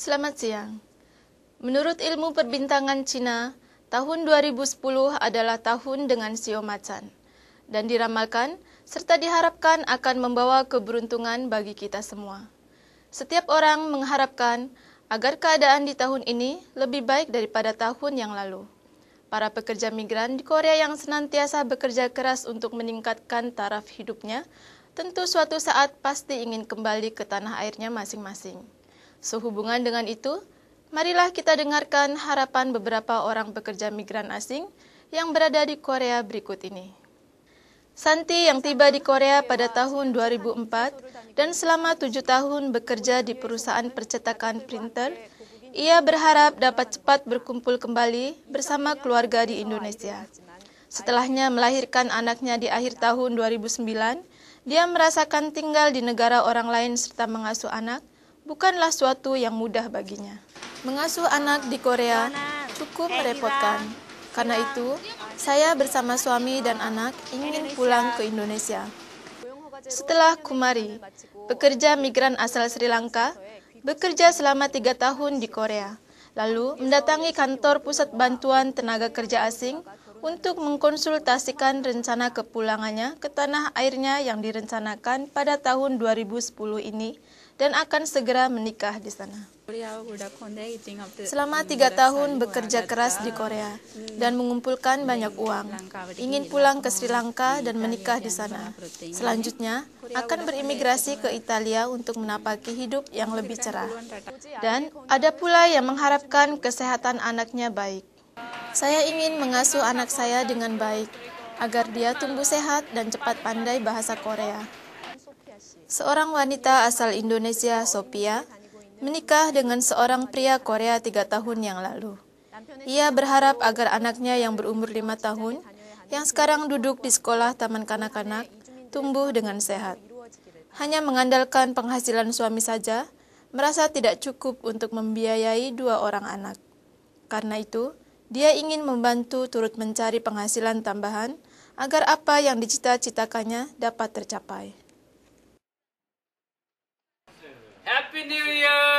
Selamat siang. Menurut ilmu perbintangan Cina, tahun 2010 adalah tahun dengan sio macan dan diramalkan serta diharapkan akan membawa keberuntungan bagi kita semua. Setiap orang mengharapkan agar keadaan di tahun ini lebih baik daripada tahun yang lalu. Para pekerja migran di Korea yang senantiasa bekerja keras untuk meningkatkan taraf hidupnya, tentu suatu saat pasti ingin kembali ke tanah airnya masing-masing. Sehubungan dengan itu, marilah kita dengarkan harapan beberapa orang pekerja migran asing yang berada di Korea berikut ini. Santi yang tiba di Korea pada tahun 2004 dan selama tujuh tahun bekerja di perusahaan percetakan printer, ia berharap dapat cepat berkumpul kembali bersama keluarga di Indonesia. Setelahnya melahirkan anaknya di akhir tahun 2009, dia merasakan tinggal di negara orang lain serta mengasuh anak bukanlah suatu yang mudah baginya. Mengasuh anak di Korea cukup merepotkan. Karena itu, saya bersama suami dan anak ingin pulang ke Indonesia. Setelah Kumari, pekerja migran asal Sri Lanka, bekerja selama tiga tahun di Korea, lalu mendatangi kantor pusat bantuan tenaga kerja asing untuk mengkonsultasikan rencana kepulangannya ke tanah airnya yang direncanakan pada tahun 2010 ini dan akan segera menikah di sana. Selama tiga tahun bekerja keras di Korea dan mengumpulkan banyak uang, ingin pulang ke Sri Lanka dan menikah di sana. Selanjutnya, akan berimigrasi ke Italia untuk menapaki hidup yang lebih cerah. Dan ada pula yang mengharapkan kesehatan anaknya baik. Saya ingin mengasuh anak saya dengan baik, agar dia tumbuh sehat dan cepat pandai bahasa Korea seorang wanita asal Indonesia, Sophia, menikah dengan seorang pria Korea tiga tahun yang lalu. Ia berharap agar anaknya yang berumur lima tahun, yang sekarang duduk di sekolah taman kanak-kanak, tumbuh dengan sehat. Hanya mengandalkan penghasilan suami saja, merasa tidak cukup untuk membiayai dua orang anak. Karena itu, dia ingin membantu turut mencari penghasilan tambahan agar apa yang dicita-citakannya dapat tercapai. Yeah.